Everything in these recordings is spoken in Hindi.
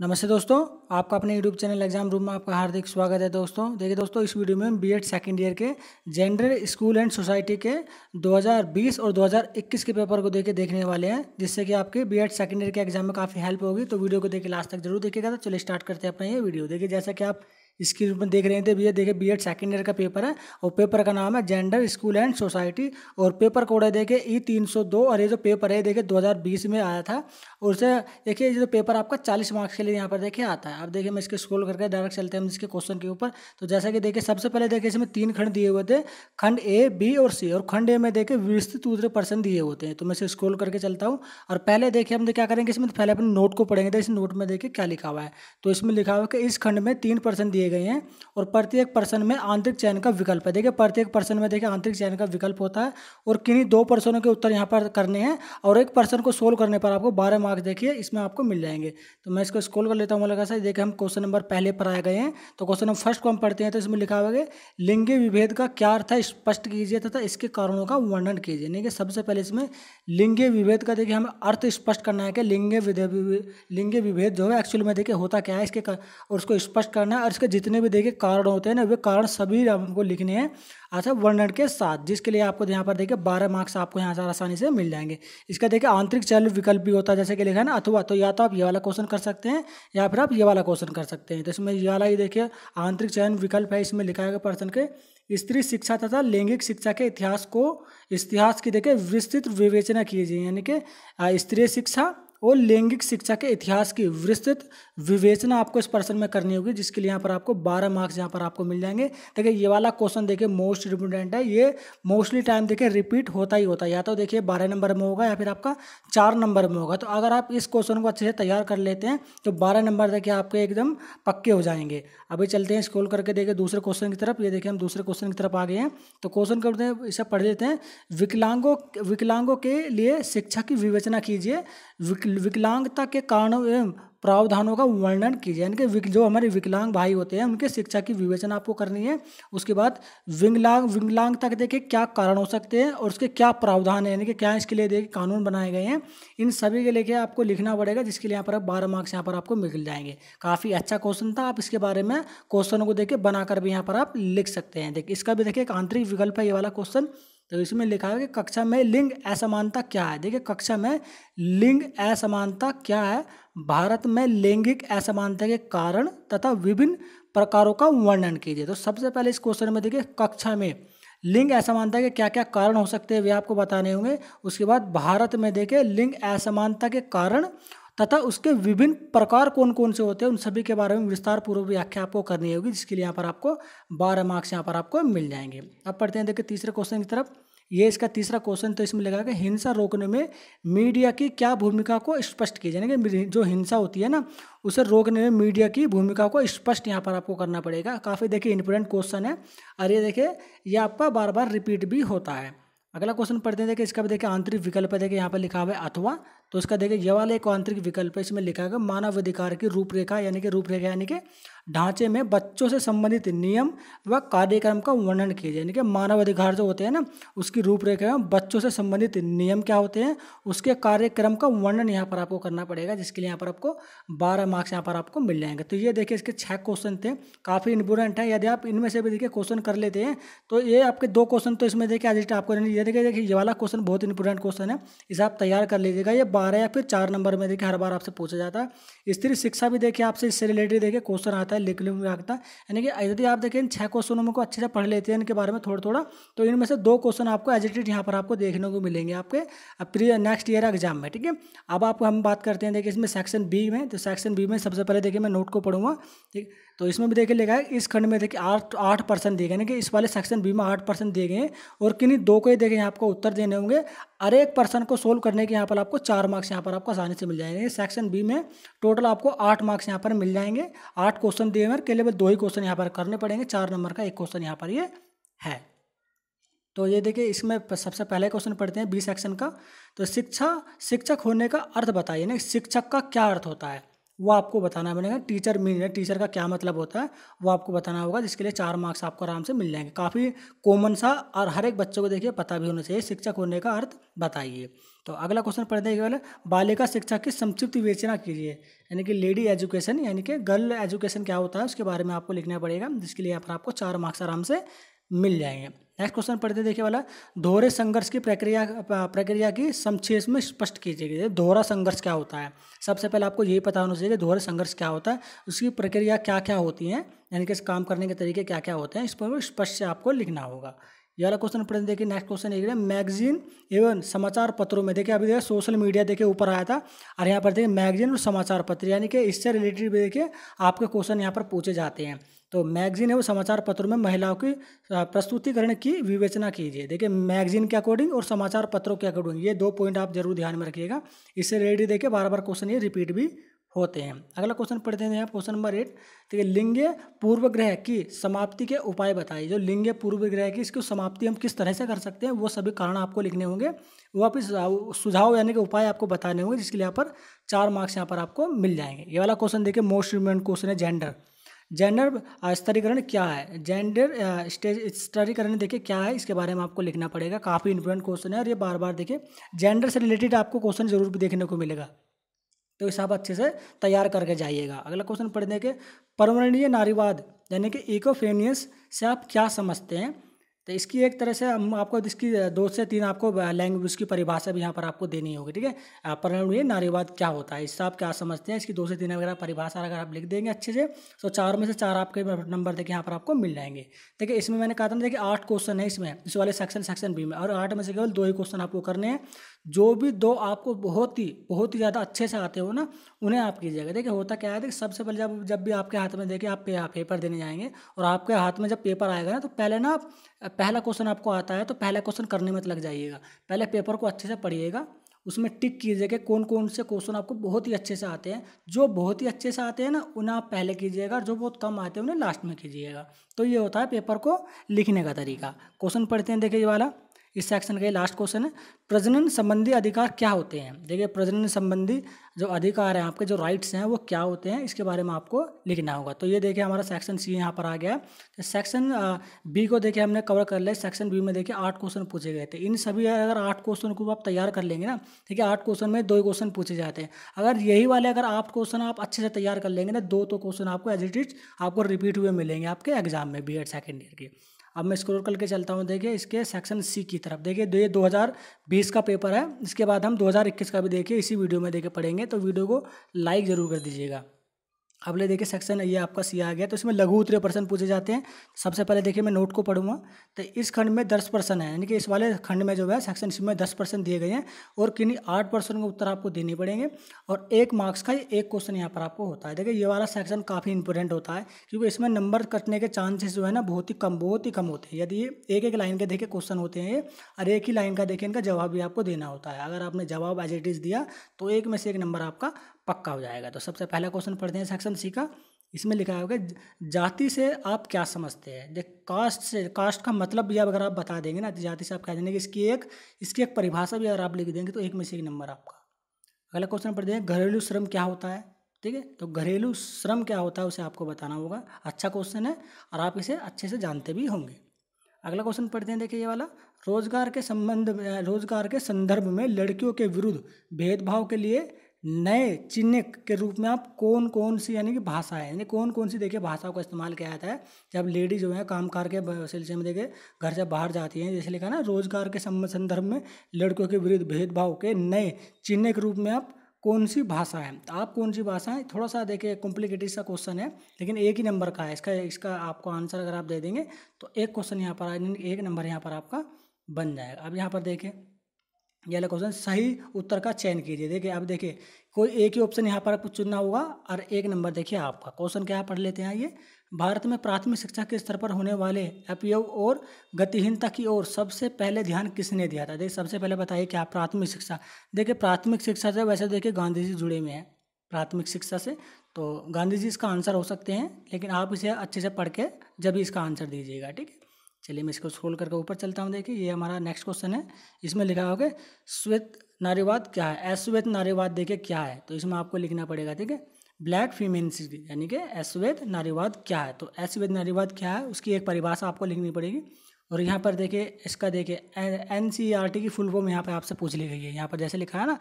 नमस्ते दोस्तों आपका अपने यूट्यूब चैनल एग्जाम रूम में आपका हार्दिक स्वागत है दोस्तों देखिए दोस्तों इस वीडियो में बी एड सेकेंड ईयर के जेंडर स्कूल एंड सोसाइटी के 2020 और 2021 के पेपर को देखे देखने वाले हैं जिससे कि आपके बी एड सेकेंड ईयर के एग्जाम में काफ़ी हेल्प होगी तो वीडियो को देखिए लास्ट तक जरूर देखिएगा तो चलिए स्टार्ट करते हैं अपना ये वीडियो देखिए जैसा कि आप इसकी रूप में देख रहे थे तो भैया देखिए बी एड सेकेंड ईयर का पेपर है और पेपर का नाम है जेंडर स्कूल एंड सोसाइटी और पेपर कोड है देखिए ई e तीन सौ दो और ये जो पेपर है देखिए दो हज़ार बीस में आया था और उसे देखिए ये जो पेपर आपका चालीस मार्क्स के लिए यहाँ पर देखिए आता है अब देखिए मैं इसके स्क्रोल करके डायरेक्ट चलते हैं इसके क्वेश्चन के ऊपर तो जैसा कि देखिए सबसे पहले देखिए इसमें तीन खंड दिए हुए थे खंड ए बी और सी और खंड ए में देखिए विस्तृत दूसरे पर्सन दिए होते हैं तो मैं इसे स्क्रोल करके चलता हूँ और पहले देखिए हम क्या करेंगे इसमें पहले अपने नोट को पढ़ेंगे तो इस नोट में देखिए क्या लिखा हुआ है तो इसमें लिखा हुआ है कि इस खंड में तीन पर्सन दिए दिए गए हैं और प्रत्येक पर्सन में आंतरिक चयन का विकल्प है देखिए प्रत्येक पर्सन में देखिए आंतरिक चयन का विकल्प होता है और किन्हीं दो पर्सनों के उत्तर यहाँ पर करने हैं और एक पर्सन को सोल्व करने पर आपको बारह मार्क्स देखिए इसमें आपको मिल जाएंगे तो मैं इसको स्कोल कर लेता हूँ लगा सर देखिए हम क्वेश्चन नंबर पहले पर आए गए हैं तो क्वेश्चन नंबर फर्स्ट को हम पढ़ते हैं तो इसमें लिखा हुआ लिंगी विभेद का क्या अर्थ है स्पष्ट कीजिए तथा इसके कारणों का वर्णन कीजिए नहीं कि सबसे पहले इसमें लिंगी विभेद का देखिए हमें अर्थ स्पष्ट करना है कि लिंगे लिंग विभेद जो है एक्चुअल में देखिए होता क्या है इसके और उसको स्पष्ट करना है और इसके जितने भी देखे कारण होते हैं ना वे कारण सभी हमको लिखने हैं अच्छा वर्णन के साथ जिसके लिए आपको यहाँ पर देखिए बारह मार्क्स आपको यहाँ से आसानी से मिल जाएंगे इसका देखिए आंतरिक चयन विकल्प भी होता है जैसे कि लिखा है ना अथवा तो या तो आप ये वाला क्वेश्चन कर सकते हैं या फिर आप ये वाला क्वेश्चन कर सकते हैं तो इसमें ये वाला ही देखिए आंतरिक चयन विकल्प है इसमें लिखा है पर्सन के स्त्री शिक्षा तथा लैंगिक शिक्षा के इतिहास को इतिहास की देखिए विस्तृत विवेचना कीजिए यानी कि स्त्री शिक्षा और लैंगिक शिक्षा के इतिहास की विस्तृत विवेचना आपको इस प्रश्न में करनी होगी जिसके लिए यहाँ पर आपको 12 मार्क्स यहाँ पर आपको मिल जाएंगे देखिए ये वाला क्वेश्चन देखिए मोस्ट इम्पोर्टेंट है ये मोस्टली टाइम देखिए रिपीट होता ही होता है या तो देखिए बारह नंबर में होगा या फिर आपका चार नंबर में होगा तो अगर आप इस क्वेश्चन को अच्छे से तैयार कर लेते हैं तो बारह नंबर देखिए आपके एकदम पक्के हो जाएंगे अभी चलते हैं स्कोल करके देखिए दूसरे क्वेश्चन की तरफ ये देखिए हम दूसरे क्वेश्चन की तरफ आ गए हैं तो क्वेश्चन करते हैं इसे पढ़ लेते हैं विकलांगों विकलांगों के लिए शिक्षा की विवेचना कीजिए विकलांगता के कारणों एवं प्रावधानों का वर्णन कीजिए यानी कि जो हमारे विकलांग भाई होते हैं उनके शिक्षा की विवेचना आपको करनी है उसके बाद विकलांग विकलांगता के देखिए क्या कारण हो सकते हैं और उसके क्या प्रावधान है यानी कि क्या इसके लिए देखिए कानून बनाए गए हैं इन सभी के लेके आपको लिखना पड़ेगा जिसके लिए यहाँ पर बारह मार्क्स यहाँ पर आपको मिल जाएंगे काफ़ी अच्छा क्वेश्चन था आप इसके बारे में क्वेश्चनों को देखे बनाकर भी यहाँ पर आप लिख सकते हैं देखिए इसका भी देखिए एक आंतरिक विकल्प है ये वाला क्वेश्चन तो इसमें लिखा है कि कक्षा में लिंग असमानता क्या है देखिए कक्षा में लिंग असमानता क्या है भारत में लैंगिक असमानता के कारण तथा विभिन्न प्रकारों का वर्णन कीजिए तो सबसे पहले इस क्वेश्चन में देखिए कक्षा में लिंग असमानता के क्या क्या कारण हो सकते हैं वे आपको बताने होंगे उसके बाद भारत में देखें लिंग असमानता के कारण तथा उसके विभिन्न प्रकार कौन कौन से होते हैं उन सभी के बारे में विस्तार पूर्वक व्याख्या आपको करनी होगी जिसके लिए यहाँ पर आपको बारह मार्क्स यहाँ पर आपको मिल जाएंगे अब पढ़ते हैं देखिए तीसरे क्वेश्चन की तरफ ये इसका तीसरा क्वेश्चन तो इसमें लगा कि हिंसा रोकने में मीडिया की क्या भूमिका को स्पष्ट की जाएगा जो हिंसा होती है ना उसे रोकने में मीडिया की भूमिका को स्पष्ट यहाँ पर आपको करना पड़ेगा काफ़ी देखिए इंपोर्टेंट क्वेश्चन है और ये देखिए ये आपका बार बार रिपीट भी होता है अगला क्वेश्चन पढ़ते हैं देखिए इसका भी देखिए आंतरिक विकल्प है देखिए यहाँ पर लिखा हुआ है अथवा तो उसका देखिए ये वाला एक आंतरिक विकल्प है इसमें लिखा है मानव अधिकार की रूपरेखा यानी कि रूपरेखा यानी कि ढांचे में बच्चों से संबंधित नियम व कार्यक्रम का वर्णन किया जाए यानी कि मानव अधिकार जो होते हैं ना उसकी रूपरेखा में बच्चों से संबंधित नियम क्या होते हैं उसके कार्यक्रम का वर्णन यहाँ पर आपको करना पड़ेगा जिसके लिए यहाँ पर आपको बारह मार्क्स यहाँ पर आपको मिल जाएंगे तो ये देखिए इसके छः क्वेश्चन थे काफ़ी इंपोर्टेंट है यदि आप इनमें से भी देखिए क्वेश्चन कर लेते हैं तो ये आपके दो क्वेश्चन तो इसमें देखिए आज आपको ये देखिए देखिए ये वाला क्वेश्चन बहुत इंपोर्टेंट क्वेश्चन है इसे आप तैयार कर लीजिएगा ये आ रहा है या फिर चार नंबर में देखिए हर बार आपसे पूछा जाता है स्त्री शिक्षा भी देखिए आपसे इससे रिलेटेड देखिए क्वेश्चन आता है लिखने में आता है यानी कि यदि आप देखिए इन छः क्वेश्चनों में को अच्छे से पढ़ लेते हैं इनके बारे में थोड़ा थोड़ा तो इनमें से दो क्वेश्चन आपको एजिटेड यहाँ पर आपको देखने को मिलेंगे आपके प्रिय नेक्स्ट ईयर एग्जाम में ठीक है अब आपको हम बात करते हैं देखिए इसमें सेक्शन बी में तो सेक्शन बी में सबसे पहले देखिए मैं नोट को पढ़ूंगा ठीक तो इसमें भी देखिए लिखा है इस खंड में देखिए आठ आठ परसेंट दिए गए यानी कि इस वाले सेक्शन बी में आठ परसेंट दिए गए हैं और किन्हीं दो को ही देखिए आपको उत्तर देने होंगे हर एक पर्सन को सोल्व करने के यहाँ पर आपको चार मार्क्स यहाँ पर आपको आसानी से मिल जाएंगे सेक्शन बी में टोटल आपको आठ मार्क्स यहाँ पर मिल जाएंगे आठ क्वेश्चन दिए हुए केवल दो ही क्वेश्चन यहाँ पर करने पड़ेंगे चार नंबर का एक क्वेश्चन यहाँ पर ये है तो ये देखिए इसमें सबसे पहले क्वेश्चन पढ़ते हैं बी सेक्शन का तो शिक्षा शिक्षक होने का अर्थ बताइए ना शिक्षक का क्या अर्थ होता है वो आपको बताना बनेगा टीचर मीन टीचर का क्या मतलब होता है वो आपको बताना होगा जिसके लिए चार मार्क्स आपको आराम से मिल जाएंगे काफ़ी कॉमन सा और हर एक बच्चों को देखिए पता भी होना चाहिए शिक्षक होने का अर्थ बताइए तो अगला क्वेश्चन पढ़ देखिए वाले बालिका शिक्षा की संक्षिप्त विवेचना कीजिए यानी कि लेडी एजुकेशन यानी कि गर्ल एजुकेशन क्या होता है उसके बारे में आपको लिखना पड़ेगा जिसके लिए यहाँ पर आपको चार मार्क्स आराम से मिल जाएंगे नेक्स्ट क्वेश्चन पढ़ते देखिए वाला दोहरे संघर्ष की प्रक्रिया प्रक्रिया की संक्षेप में स्पष्ट कीजिए दोहरा संघर्ष क्या होता है सबसे पहले आपको यही पता होना चाहिए कि दोहरे संघर्ष क्या होता है उसकी प्रक्रिया क्या क्या होती है यानी कि इस काम करने के तरीके क्या क्या होते हैं इस पर स्पष्ट से आपको लिखना होगा ये वाला क्वेश्चन पढ़ते देखिए नेक्स्ट क्वेश्चन एक मैगजीन एवं समाचार पत्रों में देखिए अभी देखिए सोशल मीडिया देखिए ऊपर आया था और यहाँ पर देखिए मैगजीन और समाचार पत्र यानी कि इससे रिलेटेड भी देखिए आपके क्वेश्चन यहाँ पर पूछे जाते हैं तो मैगजीन है वो समाचार पत्रों में महिलाओं की प्रस्तुतिकरण की विवेचना कीजिए देखिए मैगजीन के अकॉर्डिंग और समाचार पत्रों के अकॉर्डिंग ये दो पॉइंट आप जरूर ध्यान में रखिएगा इससे रिलेटेड देखिए बार बार क्वेश्चन ये रिपीट भी होते हैं अगला क्वेश्चन पढ़ते हैं क्वेश्चन नंबर एट देखिए लिंग पूर्वग्रह की समाप्ति के उपाय बताइए जो लिंग पूर्वग्रह की इसकी समाप्ति हम किस तरह से कर सकते हैं वो सभी कारण आपको लिखने होंगे वो आप इस सुझाव यानी कि उपाय आपको बताने होंगे जिसके लिए यहाँ पर चार मार्क्स यहाँ पर आपको मिल जाएंगे ये वाला क्वेश्चन देखिए मोस्ट इम्पोर्टेंट क्वेश्चन है जेंडर जेंडर uh, स्तरीकरण क्या है जेंडर uh, स्तरीकरण देखिए क्या है इसके बारे में आपको लिखना पड़ेगा काफ़ी इंपॉर्टेंट क्वेश्चन है और ये बार बार देखिए जेंडर से रिलेटेड आपको क्वेश्चन जरूर भी देखने को मिलेगा तो इस आप अच्छे से तैयार करके जाइएगा अगला क्वेश्चन पढ़ने के परमरणीय नारीवाद यानी कि इकोफेनियस से आप क्या समझते हैं तो इसकी एक तरह से हम आपको इसकी दो से तीन आपको लैंग्वेज उसकी परिभाषा भी यहाँ पर आपको देनी होगी ठीक है ये नारीवाद क्या होता है इससे आप क्या समझते हैं इसकी दो से तीन वगैरह परिभाषा अगर आप लिख देंगे अच्छे से तो चार में से चार आपके नंबर देखिए यहाँ पर आपको मिल जाएंगे ठीक है इसमें मैंने कहा था देखिए आठ क्वेश्चन है इसमें इस वाले सेक्शन सेक्शन बी में और आठ में से केवल दो ही क्वेश्चन आपको करने हैं जो भी दो आपको बहुत ही बहुत ही ज़्यादा अच्छे से आते हो ना उन्हें आप कीजिएगा देखिए होता क्या है देखिए सबसे पहले जब जब भी आपके हाथ में देखिए आप पेपर देने जाएंगे और आपके हाथ में जब पेपर आएगा ना तो पहले ना आप पहला क्वेश्चन आपको आता है तो पहला क्वेश्चन करने में तो लग जाइएगा पहले पेपर को अच्छे से पढ़िएगा उसमें टिक कीजिएगा कौन कौन से क्वेश्चन आपको बहुत ही अच्छे से आते हैं जो बहुत ही अच्छे से आते हैं ना उन्हें आप पहले कीजिएगा जो बहुत कम आते हैं उन्हें लास्ट में कीजिएगा तो ये होता है पेपर को लिखने का तरीका क्वेश्चन पढ़ते हैं देखिए ये वाला इस सेक्शन का ये लास्ट क्वेश्चन है प्रजनन संबंधी अधिकार क्या होते हैं देखिए प्रजनन संबंधी जो अधिकार हैं आपके जो राइट्स हैं वो क्या होते हैं इसके बारे में आपको लिखना होगा तो ये देखिए हमारा सेक्शन सी यहाँ पर आ गया तो सेक्शन बी को देखिए हमने कवर कर लिया सेक्शन बी में देखिए आठ क्वेश्चन पूछे गए थे इन सभी अगर आठ क्वेश्चन को आप तैयार कर लेंगे ना ठीक है आठ क्वेश्चन में दो क्वेश्चन पूछे जाते हैं अगर यही वाले अगर आठ क्वेश्चन आप अच्छे से तैयार कर लेंगे ना दो तो क्वेश्चन आपको एज इट इज आपको रिपीट हुए मिलेंगे आपके एग्जाम में बी एड ईयर के अब मैं स्क्रोल करके चलता हूँ देखिए इसके सेक्शन सी की तरफ देखिए ये बीस का पेपर है इसके बाद हम दो हज़ार इक्कीस का भी देखिए इसी वीडियो में देखे पढ़ेंगे तो वीडियो को लाइक ज़रूर कर दीजिएगा ले देखिए सेक्शन ये आपका सी आ गया तो इसमें लघु उत्तरीय प्रश्न पूछे जाते हैं सबसे पहले देखिए मैं नोट को पढ़ूंगा तो इस खंड में दस प्रश्न है यानी कि इस वाले खंड में जो है सेक्शन सी में दस प्रश्न दिए गए हैं और किन्हीं आठ प्रश्न का उत्तर आपको देने पड़ेंगे और एक मार्क्स का एक क्वेश्चन यहाँ पर आपको होता है देखिए ये वाला सेक्शन काफ़ी इंपॉर्टेंट होता है क्योंकि इसमें नंबर कटने के चांसेस जो है ना बहुत ही कम बहुत ही कम होते हैं यदि ये एक एक लाइन के देखे क्वेश्चन होते हैं और एक ही लाइन का देखिए इनका जवाब भी आपको देना होता है अगर आपने जवाब एज इट इज़ दिया तो एक में से एक नंबर आपका पक्का हो जाएगा तो सबसे पहला क्वेश्चन पढ़ते हैं सेक्शन सी का इसमें लिखा होगा जाति से आप क्या समझते हैं देख कास्ट से कास्ट का मतलब भी अगर आप बता देंगे ना तो जाति से आप कह देंगे इसकी एक इसकी एक परिभाषा भी अगर आप लिख देंगे तो एक में से एक नंबर आपका अगला क्वेश्चन पढ़ते हैं घरेलू श्रम क्या होता है ठीक है तो घरेलू श्रम क्या होता है उसे आपको बताना होगा अच्छा क्वेश्चन है और आप इसे अच्छे से जानते भी होंगे अगला क्वेश्चन पढ़ते हैं देखिए ये वाला रोजगार के संबंध रोजगार के संदर्भ में लड़कियों के विरुद्ध भेदभाव के लिए नए चिन्ह के रूप में आप कौन कौन सी यानी कि भाषाएं यानी कौन कौन सी देखिए भाषा का इस्तेमाल किया जाता है जब लेडीज जो है काम कार के सिलसिले में देखिए घर से बाहर जाती हैं जैसे लिखा ना रोजगार के संदर्भ में लड़कियों के विरुद्ध भेदभाव के नए चिन्ह के रूप में आप कौन सी भाषा है तो आप कौन सी भाषा है थोड़ा सा देखिए कॉम्प्लिकेटेड सा क्वेश्चन है लेकिन एक ही नंबर का है इसका इसका आपको आंसर अगर आप दे देंगे तो एक क्वेश्चन यहाँ पर एक नंबर यहाँ पर आपका बन जाएगा अब यहाँ पर देखें ये वाला क्वेश्चन सही उत्तर का चयन कीजिए देखिए अब देखिए कोई एक ही ऑप्शन यहाँ पर आपको चुनना होगा और एक नंबर देखिए आपका क्वेश्चन क्या पढ़ लेते हैं ये भारत में प्राथमिक शिक्षा के स्तर पर होने वाले अपयोग और गतिहीनता की ओर सबसे पहले ध्यान किसने दिया था देखिए सबसे पहले बताइए क्या प्राथमिक शिक्षा देखिए प्राथमिक शिक्षा से वैसे देखिए गांधी जी जुड़े हुए हैं प्राथमिक शिक्षा से तो गांधी जी इसका आंसर हो सकते हैं लेकिन आप इसे अच्छे से पढ़ के जब इसका आंसर दीजिएगा ठीक है चलिए मैं इसको स्क्रोल करके ऊपर चलता हूँ देखिए ये हमारा नेक्स्ट क्वेश्चन है इसमें लिखा होगा श्वेत नारीवाद क्या है अश्वेत नारीवाद देखिए क्या है तो इसमें आपको लिखना पड़ेगा ठीक है ब्लैक फीमेनिसिटी यानी कि अश्वेत नारीवाद क्या है तो अश्वेत नारीवाद क्या है उसकी एक परिभाषा आपको लिखनी पड़ेगी और यहाँ पर देखिए इसका देखिए एन सी आर टी की फुल फॉर्म यहाँ पर आपसे पूछ ली गई है यहाँ पर जैसे लिखा है ना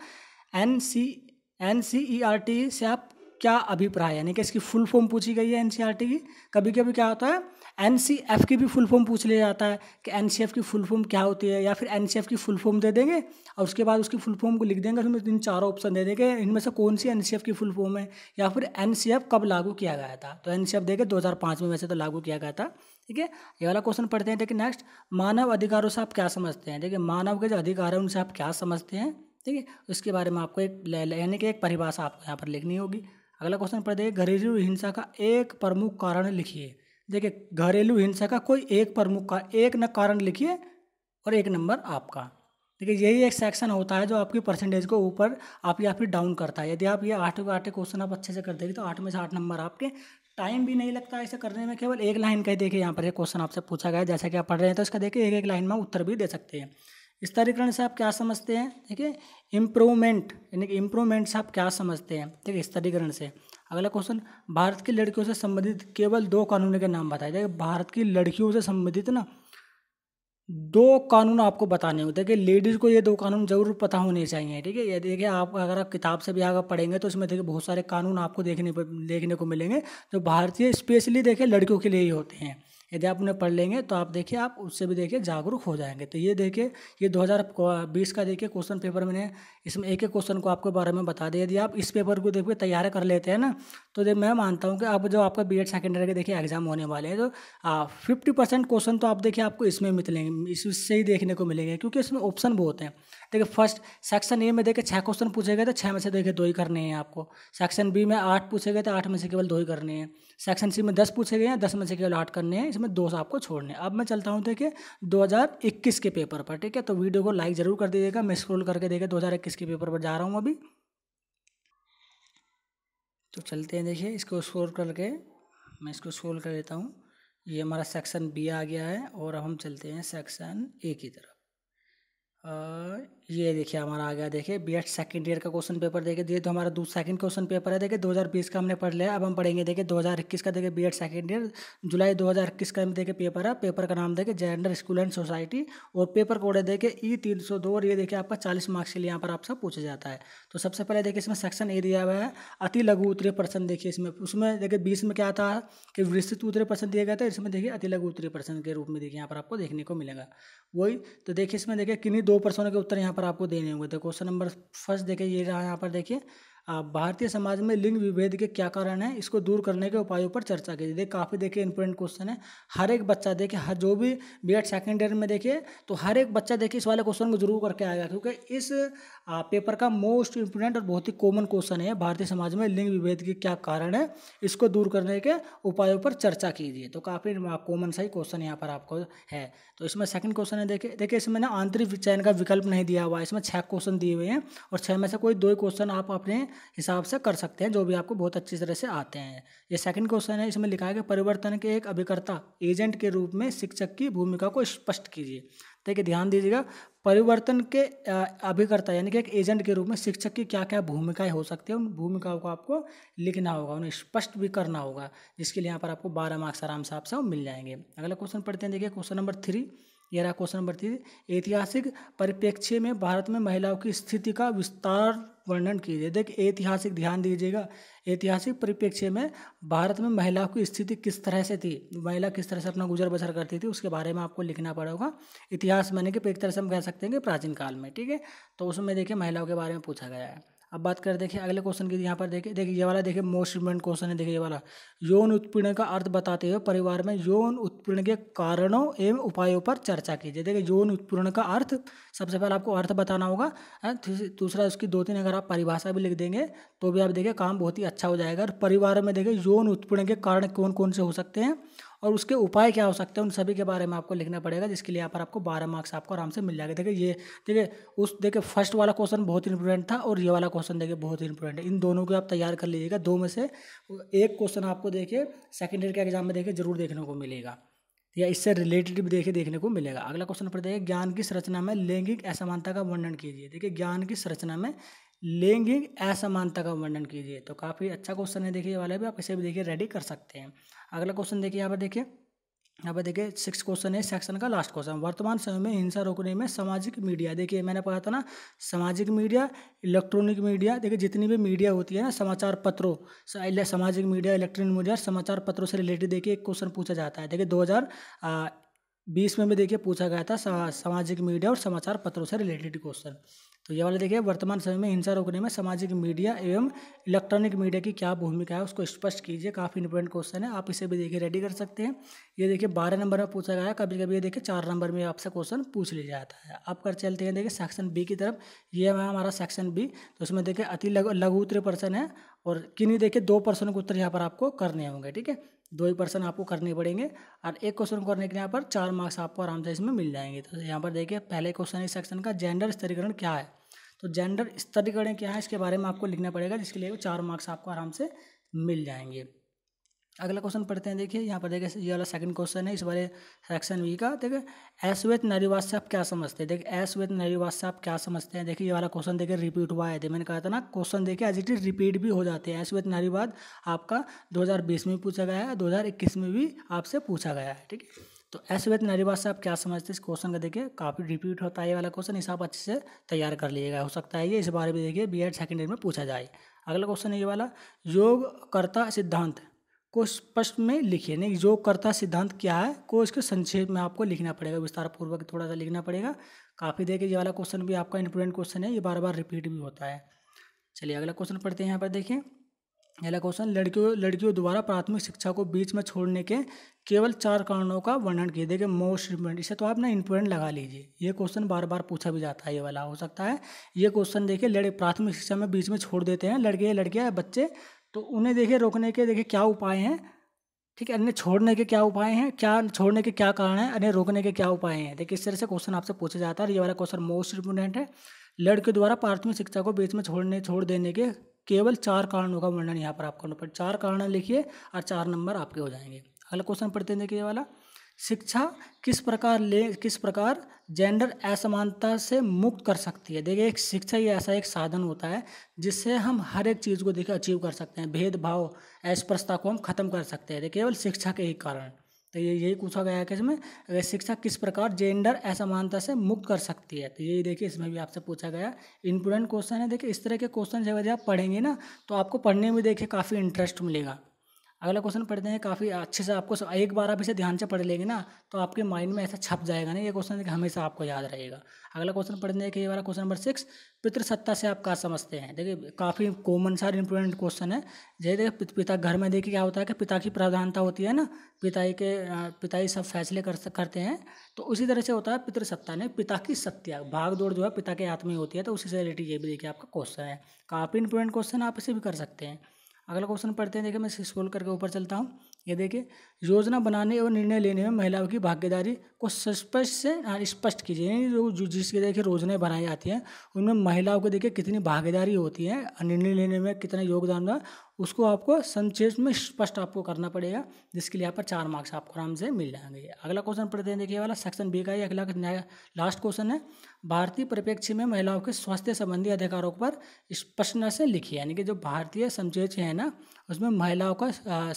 N C N C E R T से आप क्या अभिप्राय यानी कि इसकी फुल फॉर्म पूछी गई है एन सी आर टी की कभी कभी क्या होता है एन सी एफ की भी फुल फॉर्म पूछ लिया जाता है कि एन सी एफ की फुल फॉर्म क्या होती है या फिर एन सी एफ की फुल फॉर्म दे देंगे और उसके बाद उसकी फुल फॉर्म को लिख देंगे उसमें इन चारों ऑप्शन दे देंगे इनमें से कौन सी एन सी एफ की फुल फॉर्म है या फिर एन सी एफ कब लागू किया गया था तो एन सी एफ देखे दो हज़ार पाँच में वैसे तो लागू किया गया था ठीक है ये वाला क्वेश्चन पढ़ते हैं देखिए नेक्स्ट मानव अधिकारों से आप क्या समझते हैं देखिए मानव के जो अधिकार हैं उनसे आप क्या समझते हैं ठीक है उसके बारे में आपको एक यानी कि एक परिभाषा आपको यहाँ पर लिखनी होगी अगला क्वेश्चन पढ़ देखिए घरेलू हिंसा का एक प्रमुख कारण लिखिए देखिए घरेलू हिंसा का कोई एक प्रमुख का एक न कारण लिखिए और एक नंबर आपका देखिए यही एक सेक्शन होता है जो आपकी परसेंटेज को ऊपर आप या फिर डाउन करता है यदि आप ये आठ के आठ क्वेश्चन आप अच्छे से कर देगी तो आठ में से आठ नंबर आपके टाइम भी नहीं लगता इसे करने में केवल एक लाइन का ही देखिए यहाँ पर एक क्वेश्चन आपसे पूछा गया जैसा कि आप पढ़ रहे हैं तो इसका देखिए एक एक लाइन में उत्तर भी दे सकते हैं इस तरीकरण से आप क्या समझते हैं ठीक है इम्प्रूवमेंट यानी कि इम्प्रूवमेंट से आप क्या समझते हैं ठीक है इस तरीकरण से अगला क्वेश्चन भारत की लड़कियों से संबंधित केवल दो कानूनों के नाम बताए जाए भारत की लड़कियों से संबंधित ना दो कानून आपको बताने होते हैं कि लेडीज़ को ये दो कानून जरूर पता होने चाहिए ठीक है ये देखिए आप अगर आप किताब से भी आगे पढ़ेंगे तो इसमें देखिए बहुत सारे कानून आपको देखने पर देखने को मिलेंगे जो भारतीय स्पेशली देखिए लड़कियों के लिए ही होते हैं यदि आप उन्हें पढ़ लेंगे तो आप देखिए आप उससे भी देखिए जागरूक हो जाएंगे तो ये देखिए ये 2020 का देखिए क्वेश्चन पेपर मैंने इसमें एक एक क्वेश्चन को आपके बारे में बता दिया यदि आप इस पेपर को देखिए तैयार कर लेते हैं ना तो मैं मानता हूँ कि अब जो आपका बी एड सेकेंडरी के देखिए एग्जाम होने वाले हैं तो फिफ्टी परसेंट क्वेश्चन तो आप देखिए आपको इसमें मिलेंगे इससे ही देखने को मिलेंगे क्योंकि इसमें ऑप्शन बहुत हैं देखिए फर्स्ट सेक्शन ए में देखिए छः क्वेश्चन पूछे गए तो छः में से देखिए दो ही करने हैं आपको सेक्शन बी में आठ पूछे गए तो आठ में से केवल दो ही करने हैं सेक्शन सी में दस पूछे गए हैं दस में से केवल आठ करने हैं इसमें दो आपको छोड़ने अब मैं चलता हूँ देखिए दो के पेपर पर ठीक है तो वीडियो को लाइक ज़रूर कर दीजिएगा मैं स्क्रोल करके देखिए दो के पेपर पर जा रहा हूँ अभी तो चलते हैं देखिए इसको स्क्रोल करके मैं इसको स्क्रोल कर देता हूँ ये हमारा सेक्शन बी आ गया है और अब हम चलते हैं सेक्शन ए की तरफ ये देखिए हमारा आ गया देखिए बी एड सेकेंड ईयर का क्वेश्चन पेपर देखिए ये तो हमारा दूसरा सेकंड क्वेश्चन पेपर है देखिए 2020 का हमने पढ़ लिया अब हम पढ़ेंगे देखिए 2021 का देखिए बी एड सेकेंड ईयर जुलाई 2021 का हम देखिए पेपर है पेपर का नाम देखिए जेंडर स्कूल एंड सोसाइटी और पेपर कोड है देखिए ई e तीन सौ दो और ये देखिए आपका चालीस मार्क्स के लिए यहाँ पर आपसे पूछा जाता है तो सबसे पहले देखिए इसमें सेक्शन ए दिया हुआ है अति लघु उत्तरीय प्रश्न देखिए इसमें उसमें देखिए बीस में क्या था कि विस्तृत उत्तरीय प्रश्न दिया गया था इसमें देखिए अति लघु उत्तरीय प्रश्न के रूप में देखिए यहाँ पर आपको देखने को मिलेगा वही तो देखिए इसमें देखिए किन्हीं दो प्रश्नों के उत्तर यहाँ पर आपको देने होंगे तो क्वेश्चन नंबर फर्स्ट देखिए ये रहा यहाँ पर देखिए भारतीय समाज में लिंग विभेद के क्या कारण है इसको दूर करने के उपायों पर चर्चा की देखिए काफ़ी देखिए इंपोर्टेंट क्वेश्चन है हर एक बच्चा देखिए हर जो भी बी एड सेकेंड ईयर में देखिए तो हर एक बच्चा देखिए इस वाले क्वेश्चन को जरूर करके आएगा क्योंकि इस पेपर का मोस्ट इम्पोर्टेंट और बहुत ही कॉमन क्वेश्चन है भारतीय समाज में लिंग विभेद के क्या कारण है इसको दूर करने के उपायों पर चर्चा कीजिए तो काफ़ी कॉमन सा ही क्वेश्चन यहाँ पर आपको है तो इसमें सेकंड क्वेश्चन है देखिए देखिए इसमें ना आंतरिक चयन का विकल्प नहीं दिया हुआ है इसमें छः क्वेश्चन दिए हुए हैं और छः में से कोई दो क्वेश्चन आप अपने हिसाब से कर सकते हैं जो भी आपको बहुत अच्छी तरह से आते हैं ये सेकंड क्वेश्चन है इसमें लिखा है कि परिवर्तन के एक अभिकर्ता एजेंट के रूप में शिक्षक की भूमिका को स्पष्ट कीजिए देखिए ध्यान दीजिएगा परिवर्तन के अभिकर्ता यानी कि एक एजेंट के रूप में शिक्षक की क्या क्या भूमिकाएं हो सकती है उन भूमिकाओं को आपको लिखना होगा उन्हें स्पष्ट भी करना होगा जिसके लिए यहाँ पर आपको बारह मार्क्स आराम से आपसे मिल जाएंगे अगला क्वेश्चन पढ़ते हैं देखिए क्वेश्चन नंबर थ्री ये रहा क्वेश्चन नंबर तीन ऐतिहासिक परिप्रेक्ष्य में भारत में महिलाओं की स्थिति का विस्तार वर्णन कीजिए देख ऐतिहासिक ध्यान दीजिएगा ऐतिहासिक परिप्रेक्ष्य में भारत में महिलाओं की स्थिति किस तरह से थी महिला किस तरह से अपना गुजर बसर करती थी उसके बारे में आपको लिखना पड़ेगा इतिहास मैंने कि एक तरह से हम कह सकते हैं कि प्राचीन काल में ठीक है तो उसमें देखिए महिलाओं के बारे में पूछा गया है अब बात कर देखिए अगले क्वेश्चन की यहाँ पर देखिए देखिए ये वाला देखिए मोस्ट इम्पोर्टेंट क्वेश्चन है देखिए ये वाला यौन उत्पीड़न का अर्थ बताते हुए परिवार में यौन उत्पीड़न के कारणों एवं उपायों पर चर्चा कीजिए देखिए यौन उत्पीड़न का अर्थ सबसे पहले आपको अर्थ बताना होगा दूसरा उसकी दो तीन अगर आप परिभाषा भी लिख देंगे तो भी आप देखिए काम बहुत ही अच्छा हो जाएगा और परिवार में देखिए यौन उत्पीड़न के कारण कौन कौन से हो सकते हैं और उसके उपाय क्या हो सकते हैं उन सभी के बारे में आपको लिखना पड़ेगा जिसके लिए यहाँ पर आपको बारह मार्क्स आपको आराम से मिल जाएगा देखिए ये देखिए उस देखिए फर्स्ट वाला क्वेश्चन बहुत इंपॉर्टेंट था और ये वाला क्वेश्चन देखिए बहुत इंपॉर्टेंट है इन दोनों को आप तैयार कर लीजिएगा दो में से एक क्वेश्चन आपको देखिए सेकेंड ईयर के एग्जाम में देखिए जरूर देखने को मिलेगा या इससे रिलेटेड भी देखिए देखने को मिलेगा अगला क्वेश्चन पर देखिए ज्ञान की संरचना में लैंगिक असमानता का वर्णन कीजिए देखिए ज्ञान की संरचना में लैंगिक असमानता का वर्णन कीजिए तो काफ़ी अच्छा क्वेश्चन है देखिए वाले वाला भी आप इसे भी देखिए रेडी कर सकते हैं अगला क्वेश्चन देखिए यहाँ पर देखिए यहाँ पर देखिए सिक्स क्वेश्चन है सेक्शन का लास्ट क्वेश्चन वर्तमान समय में हिंसा रोकने में सामाजिक मीडिया देखिए मैंने पढ़ा था ना सामाजिक मीडिया इलेक्ट्रॉनिक मीडिया देखिए जितनी भी मीडिया होती है ना समाचार पत्रों सामाजिक मीडिया इलेक्ट्रॉनिक मीडिया समाचार पत्रों से रिलेटेड देखिए एक क्वेश्चन पूछा जाता है देखिए दो बीस में भी देखिए पूछा गया था सामाजिक मीडिया और समाचार पत्रों से रिलेटेड क्वेश्चन तो ये वाले देखिए वर्तमान समय में हिंसा रोकने में सामाजिक मीडिया एवं इलेक्ट्रॉनिक मीडिया की क्या भूमिका है उसको स्पष्ट कीजिए काफ़ी इंपोर्टेंट क्वेश्चन है आप इसे भी देखिए रेडी कर सकते हैं ये देखिए बारह नंबर में पूछा गया कभी कभी ये देखिए चार नंबर में आपसे क्वेश्चन पूछ लिया जाता है आप कर चलते हैं देखिए सेक्शन बी की तरफ ये है हमारा सेक्शन बी तो उसमें देखिए अति लघु उत्तरी प्रश्न है और किन्हीं देखिए दो पर्सन के उत्तर यहाँ पर आपको करने होंगे ठीक है दो ही पर्सन आपको करने पड़ेंगे और एक क्वेश्चन करने के लिए यहाँ पर चार मार्क्स आपको आराम से इसमें मिल जाएंगे तो यहाँ पर देखिए पहले क्वेश्चन इस सेक्शन का जेंडर स्तरीकरण क्या है तो जेंडर स्तरीकरण क्या है इसके बारे में आपको लिखना पड़ेगा जिसके लिए चार मार्क्स आपको आराम से मिल जाएंगे अगला क्वेश्चन पढ़ते हैं देखिए यहाँ पर देखिए ये वाला सेकंड क्वेश्चन है इस बारे सेक्शन वी का देखिए एस विथ नारीवाद से आप क्या समझते हैं देखिए एस विथ नारीवाद से आप क्या समझते हैं देखिए ये वाला क्वेश्चन देखिए रिपीट हुआ है मैंने कहा था ना क्वेश्चन देखिए एज इट इज रिपीट भी हो जाते हैं एस विथ नारीवाद आपका दो में पूछा गया है दो में भी आपसे पूछा गया है ठीक है तो एस विथ नारीवाद से आप क्या समझते हैं इस क्वेश्चन का देखिए काफ़ी रिपीट होता है ये वाला क्वेश्चन इस आप अच्छे से तैयार कर लीजिएगा हो सकता है ये इस बारे में देखिए बी एड सेकेंड ईयर में पूछा जाए अगला क्वेश्चन है ये वाला योगकर्ता सिद्धांत को स्पष्ट में लिखिए नहीं जो कर्ता सिद्धांत क्या है को इसके संक्षेप में आपको लिखना पड़ेगा विस्तार पूर्वक थोड़ा सा लिखना पड़ेगा काफ़ी देखिए ये वाला क्वेश्चन भी आपका इंपोर्टेंट क्वेश्चन है ये बार बार रिपीट भी होता है चलिए अगला क्वेश्चन पढ़ते हैं यहाँ पर देखिए अगला क्वेश्चन लड़कियों लड़कियों द्वारा प्राथमिक शिक्षा को बीच में छोड़ने के केवल चार कारणों का वर्णन किए देखिए मोस्ट इम्पोर्टेंट इसे तो आप ना इम्पोर्टेंट लगा लीजिए ये क्वेश्चन बार बार पूछा भी जाता है ये वाला हो सकता है ये क्वेश्चन देखिए लड़के प्राथमिक शिक्षा में बीच में छोड़ देते हैं लड़के लड़कियाँ बच्चे तो उन्हें देखिए रोकने के देखिए क्या उपाय हैं ठीक है अन्य छोड़ने के क्या उपाय हैं क्या छोड़ने के क्या कारण हैं अन्य रोकने के क्या उपाय हैं देखिए इस तरह से क्वेश्चन आपसे पूछा जाता है ये वाला क्वेश्चन मोस्ट इंपोर्टेंट है लड़के द्वारा प्राथमिक शिक्षा को बीच में छोड़ने छोड़ देने के केवल चार कारणों का वर्णन यहाँ पर आप करना पड़े चार कारण लिखिए और चार नंबर आपके हो जाएंगे अगला क्वेश्चन पढ़ते हैं देखिए वाला शिक्षा किस प्रकार ले किस प्रकार जेंडर असमानता से मुक्त कर सकती है देखिए एक शिक्षा ही ऐसा एक साधन होता है जिससे हम हर एक चीज़ को देखिए अचीव कर सकते हैं भेदभाव अस्पृश्यता को हम खत्म कर सकते हैं देखिए केवल शिक्षा के ही कारण तो ये यही पूछा गया है कि इसमें अगर शिक्षा किस प्रकार जेंडर असमानता से मुक्त कर सकती है तो यही देखिए इसमें भी आपसे पूछा गया इंपोर्टेंट क्वेश्चन है देखिए इस तरह के क्वेश्चन जब आप पढ़ेंगे ना तो आपको पढ़ने में देखिए काफ़ी इंटरेस्ट मिलेगा अगला क्वेश्चन पढ़ते हैं काफ़ी अच्छे से आपको एक बार आप इसे ध्यान से पढ़ लेंगे ना तो आपके माइंड में ऐसा छप जाएगा ना ये क्वेश्चन हमेशा आपको याद रहेगा अगला क्वेश्चन पढ़ते हैं कि ये वाला क्वेश्चन नंबर सिक्स पितृसत्ता से आप क्या समझते हैं देखिए काफ़ी कॉमन सार इंपोर्टेंट क्वेश्चन है जैसे देखिए पिता घर में देखिए क्या होता है कि पिता की प्रावधानता होती है ना पिताई के पिताई सब फैसले कर करते हैं तो उसी तरह से होता है पितृसत्ता ने पिता की सत्या भाग दौड़ जो है पिता के हाथ में होती है तो उसी से रिलेटेड ये भी देखिए आपका क्वेश्चन है काफ़ी इंपोर्टेंट क्वेश्चन आप इसे भी कर सकते हैं अगला क्वेश्चन पढ़ते हैं देखिए मैं स्क्रॉल करके ऊपर चलता हूँ ये देखिए योजना बनाने और निर्णय लेने में महिलाओं की भागीदारी को स्पष्ट से हाँ, स्पष्ट कीजिए यानी जो जिसके देखिए योजनाएं बनाई जाती हैं उनमें महिलाओं को देखिए कितनी भागीदारी होती है निर्णय लेने में कितना योगदान उसको आपको संक्षेप में स्पष्ट आपको करना पड़ेगा जिसके लिए यहाँ पर चार मार्क्स आपको आराम से मिल जाएंगे अगला क्वेश्चन पढ़ते हैं देखिए वाला सेक्शन बी का ही अगला लास्ट क्वेश्चन है भारतीय परिप्रेक्ष्य में महिलाओं के स्वास्थ्य संबंधी अधिकारों पर स्पष्टता से लिखिए यानी कि जो भारतीय समचेत है ना उसमें महिलाओं का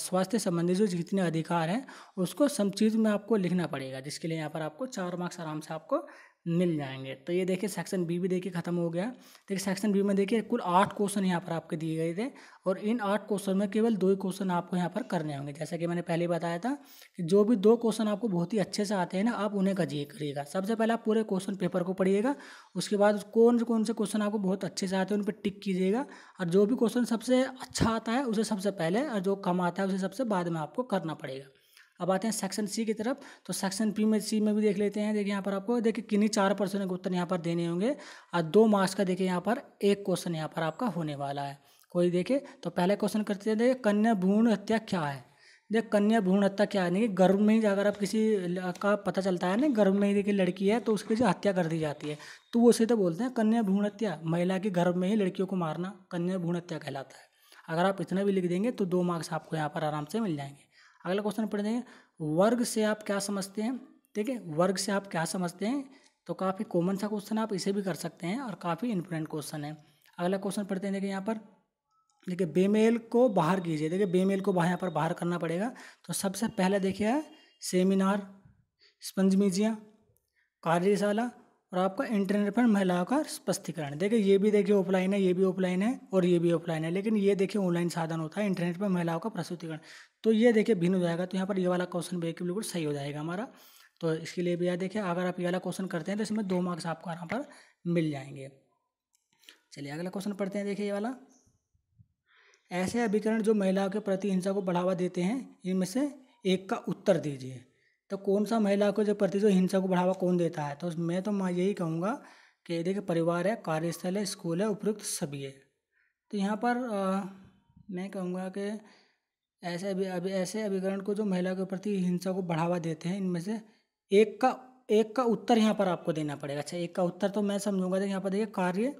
स्वास्थ्य संबंधी जो जितने अधिकार हैं उसको समचित में आपको लिखना पड़ेगा जिसके लिए यहाँ पर आपको चार मार्क्स आराम से आपको मिल जाएंगे तो ये देखिए सेक्शन बी भी देखिए खत्म हो गया देखिए सेक्शन बी में देखिए कुल आठ क्वेश्चन यहाँ पर आपके दिए गए थे और इन आठ क्वेश्चन में केवल दो ही क्वेश्चन आपको यहाँ पर करने होंगे जैसा कि मैंने पहले बताया था कि जो भी दो क्वेश्चन आपको बहुत ही अच्छे से आते हैं ना आप उन्हें कजिए करिएगा सबसे पहले आप पूरे क्वेश्चन पेपर को पढ़िएगा उसके बाद कौन कौन से क्वेश्चन आपको बहुत अच्छे से आते हैं उन पर टिक कीजिएगा और जो भी क्वेश्चन सबसे अच्छा आता है उसे सबसे पहले और जो कम आता है उसे सबसे बाद में आपको करना पड़ेगा अब आते हैं सेक्शन सी की तरफ तो सेक्शन पी में सी में भी देख लेते हैं देखिए यहाँ पर आपको देखिए किन्हीं चार प्रश्न के उत्तर यहाँ पर देने होंगे और दो मार्क्स का देखिए यहाँ पर एक क्वेश्चन यहाँ पर आपका होने वाला है कोई देखे तो पहले क्वेश्चन करते हैं देखिए कन्या भ्रूण हत्या क्या है देख कन्या भ्रूण हत्या क्या है नहीं गर्भ में ही अगर आप किसी का पता चलता है ना गर्भ में ही देखिए लड़की है तो उसकी जो हत्या कर दी जाती है तो वो उसे तो बोलते हैं कन्या भ्रूण हत्या महिला के गर्भ में ही लड़कियों को मारना कन्या भ्रूण हत्या कहलाता है अगर आप इतना भी लिख देंगे तो दो मार्क्स आपको यहाँ पर आराम से मिल जाएंगे अगला क्वेश्चन पढ़ देंगे वर्ग से आप क्या समझते हैं ठीक है वर्ग से आप क्या समझते हैं तो काफ़ी कॉमन सा क्वेश्चन आप इसे भी कर सकते हैं और काफ़ी इंपोर्टेंट क्वेश्चन है अगला क्वेश्चन पढ़ते हैं देखिए यहाँ पर देखिए बेमेल को बाहर कीजिए देखिए बेमेल को यहाँ पर बाहर करना पड़ेगा तो सबसे पहले देखिए सेमिनार स्पंजमीजिया कार्यशाला और आपका इंटरनेट पर महिलाओं का स्पष्टीकरण देखिए ये भी देखिए ऑफलाइन है ये भी ऑफलाइन है और ये भी ऑफलाइन है लेकिन ये देखिए ऑनलाइन साधन होता है इंटरनेट पर महिलाओं का प्रस्तुतिकरण तो ये देखिए भिन्न हो जाएगा तो यहाँ पर ये वाला क्वेश्चन भी बिल्कुल सही हो जाएगा हमारा तो इसके लिए भी यह देखिए अगर आप ये वाला क्वेश्चन करते हैं तो इसमें दो मार्क्स आपको यहाँ पर मिल जाएंगे चलिए अगला क्वेश्चन पढ़ते हैं देखिए ये वाला ऐसे अभिकरण जो महिलाओं के प्रति हिंसा को बढ़ावा देते हैं इनमें से एक का उत्तर दीजिए तो कौन सा महिला को जो प्रति जो हिंसा को बढ़ावा कौन देता है तो मैं तो मैं यही कहूँगा कि देखिए परिवार है कार्यस्थल है स्कूल है उपयुक्त सभी है तो यहाँ पर आ, मैं कहूँगा कि ऐसे अभी अभी ऐसे अभिकरण को जो महिला के प्रति हिंसा को बढ़ावा देते हैं इनमें से एक का एक का उत्तर यहाँ पर आपको देना पड़ेगा अच्छा एक का उत्तर तो मैं समझूंगा तो यहाँ पर देखिए कार्य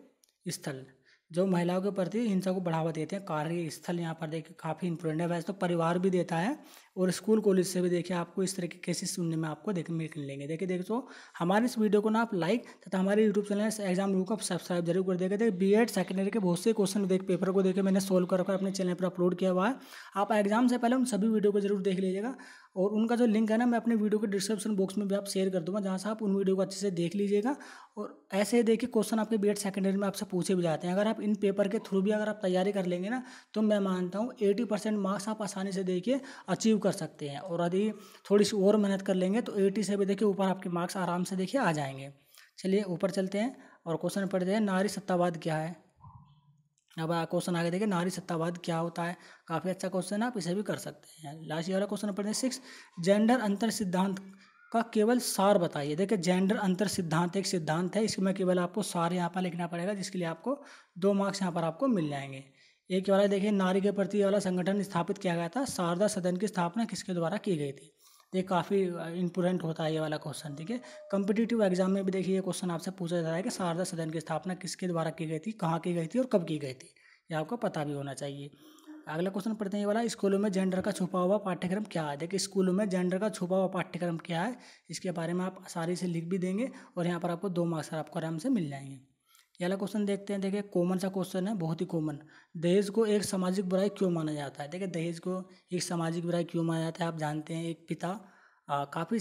स्थल जो महिलाओं के प्रति हिंसा को बढ़ावा देते हैं कार्यस्थल यहाँ पर देखिए काफ़ी इंपोर्टेंट है वैसे तो परिवार भी देता है और स्कूल कॉलेज से भी देखिए आपको इस तरह के केसेस सुनने में आपको देखने लेंगे देखिए देखो तो हमारे इस वीडियो को ना आप लाइक तथा हमारे यूट्यूब चैनल एग्जाम रू को सब्सक्राइब जरूर कर देगा देखिए बी एड सेकेंडरी के बहुत से क्वेश्चन देख पेपर को देखे मैंने सोल्व कर अपने चैनल पर अपलोड किया हुआ है आप एग्जाम से पहले उन सभी वीडियो को जरूर देख लीजिएगा और उनका जो लिंक है ना मैं अपने वीडियो के डिस्क्रिप्शन बॉक्स में भी आप शेयर कर दूंगा जहाँ से आप उन वीडियो को अच्छे से देख लीजिएगा और ऐसे देखिए क्वेश्चन आपके बी एड सेकेंडरी में आपसे पूछे भी जाते हैं अगर आप इन पेपर के थ्रू भी अगर आप तैयारी कर लेंगे ना तो मैं मानता हूँ एटी परसेंट मार्क्स आप आसानी से देखिए अचीव कर सकते हैं और यदि थोड़ी सी और मेहनत कर लेंगे तो एटी से भी देखिए ऊपर आपके मार्क्स आराम से देखिए आ जाएंगे चलिए ऊपर चलते हैं और क्वेश्चन पढ़ते हैं नारी सत्तावाद क्या है अब क्वेश्चन आगे देखिए नारी सत्तावाद क्या होता है काफ़ी अच्छा क्वेश्चन है आप इसे भी कर सकते हैं लास्ट ये वाला क्वेश्चन पढ़ते हैं सिक्स जेंडर अंतर सिद्धांत का केवल सार बताइए देखिए जेंडर अंतर सिद्धांत एक सिद्धांत है इसमें केवल आपको सार यहाँ पर लिखना पड़ेगा जिसके लिए आपको दो मार्क्स यहाँ पर आपको मिल जाएंगे एक वाला देखिए नारी के प्रति वाला संगठन स्थापित किया गया था शारदा सदन की स्थापना किसके द्वारा की गई थी ये काफ़ी इंपोर्टेंट होता है ये वाला क्वेश्चन ठीक है कम्पिटिटिव एग्जाम में भी देखिए ये क्वेश्चन आपसे पूछा जाता है कि शारदा सदन की स्थापना किसके द्वारा की गई थी कहाँ की गई थी और कब की गई थी ये आपको पता भी होना चाहिए अगला क्वेश्चन पढ़ते हैं ये वाला स्कूलों में जेंडर का छुपा हुआ पाठ्यक्रम क्या है देखिए स्कूलों में जेंडर का छुपा हुआ पाठ्यक्रम क्या है इसके बारे में आप आसानी से लिख भी देंगे और यहाँ पर आपको दो मार्क्स आपको आराम से मिल जाएंगे अगला क्वेश्चन देखते हैं देखिए कॉमन सा क्वेश्चन है बहुत ही कॉमन दहेज को एक सामाजिक बुराई क्यों माना जाता है देखिए दहेज को एक सामाजिक बुराई क्यों माना जाता है आप जानते हैं एक पिता काफ़ी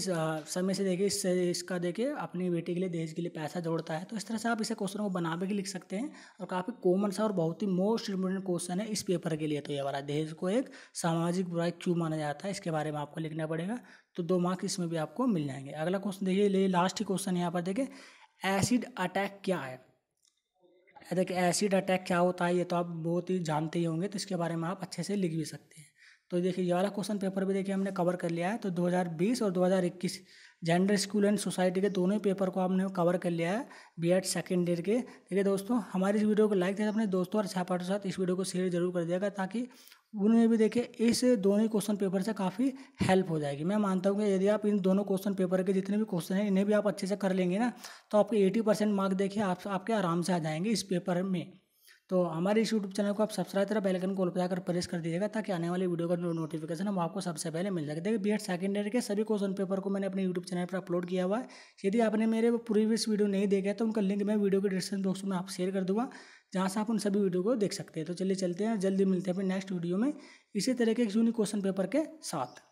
समय से देखिए इस इसका देखिए अपनी बेटी के लिए दहेज के लिए पैसा जोड़ता है तो इस तरह से आप इसे क्वेश्चन को बना भी लिख सकते हैं और काफ़ी कॉमन सा और बहुत ही मोस्ट इम्पोर्टेंट क्वेश्चन है इस पेपर के लिए तो ये वाला दहेज को एक सामाजिक बुराई क्यों माना जाता है इसके बारे में आपको लिखना पड़ेगा तो दो मार्क्स इसमें भी आपको मिल जाएंगे अगला क्वेश्चन देखिए लास्ट ही क्वेश्चन यहाँ पर देखिए एसिड अटैक क्या है देखिए एसिड अटैक क्या होता है ये तो आप बहुत ही जानते ही होंगे तो इसके बारे में आप अच्छे से लिख भी सकते हैं तो देखिए ये वाला क्वेश्चन पेपर भी देखिए हमने कवर कर लिया है तो 2020 और 2021 जेंडर स्कूल एंड सोसाइटी के दोनों पेपर को हमने कवर कर लिया है बी एड सेकेंड ईयर के देखिए दोस्तों हमारी इस वीडियो को लाइक देना अपने दोस्तों और छापाटों के साथ इस वीडियो को शेयर जरूर कर दिएगा ताकि उन्हें भी देखिए इस दोनों ही क्वेश्चन पेपर से काफ़ी हेल्प हो जाएगी मैं मानता हूँ कि यदि आप इन दोनों क्वेश्चन पेपर के जितने भी क्वेश्चन हैं इन्हें भी आप अच्छे से कर लेंगे ना तो आपके एटी परसेंट मार्क देखिए आप आपके आराम से आ जाएंगे इस पेपर में तो हमारे इस यूट्यूब चैनल को आप सब्सक्राइब करें बेलकन आइकन को जाकर प्रेस कर दीजिएगा ताकि आने वाली वीडियो का नोटिफिकेशन हम आपको सबसे पहले मिल जाएगा देखिए एड सेकेंड ईयर के सभी क्वेश्चन पेपर को मैंने अपने यूट्यूब चैनल पर अपलोड किया हुआ है यदि आपने मेरे प्रीवियस वीडियो नहीं देखा है तो उनका लिंक मैं वीडियो के डिस्क्रिप्शन बॉक्स में आप शेयर कर दूँगा जहाँ से आप उन सभी वीडियो को देख सकते हैं तो चलिए चलते हैं जल्दी मिलते हैं अपने नेक्स्ट वीडियो में इसी तरह के एक यूनिक क्वेश्चन पेपर के साथ